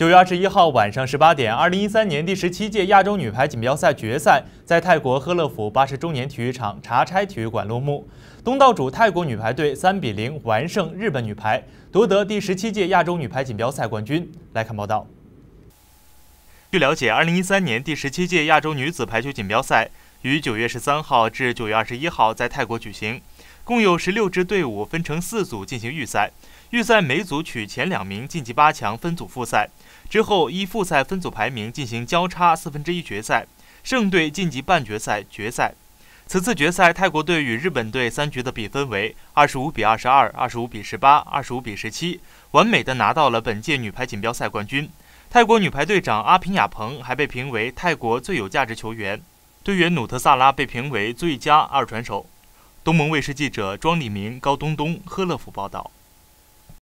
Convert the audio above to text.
九月二十一号晚上十八点，二零一三年第十七届亚洲女排锦标赛决赛在泰国赫勒府八十周年体育场查差体育馆落幕。东道主泰国女排队三比零完胜日本女排，夺得第十七届亚洲女排锦标赛冠军。来看报道。据了解，二零一三年第十七届亚洲女子排球锦标赛。于九月十三号至九月二十一号在泰国举行，共有十六支队伍分成四组进行预赛，预赛每组取前两名晋级八强分组复赛，之后依复赛分组排名进行交叉四分之一决赛，胜队晋级半决赛决赛。此次决赛，泰国队与日本队三局的比分为二十五比二十二、二十五比十八、二十五比十七，完美的拿到了本届女排锦标赛冠军。泰国女排队长阿平亚鹏还被评为泰国最有价值球员。队员努特萨拉被评为最佳二传手。东盟卫视记者庄礼明、高东东、赫乐福报道。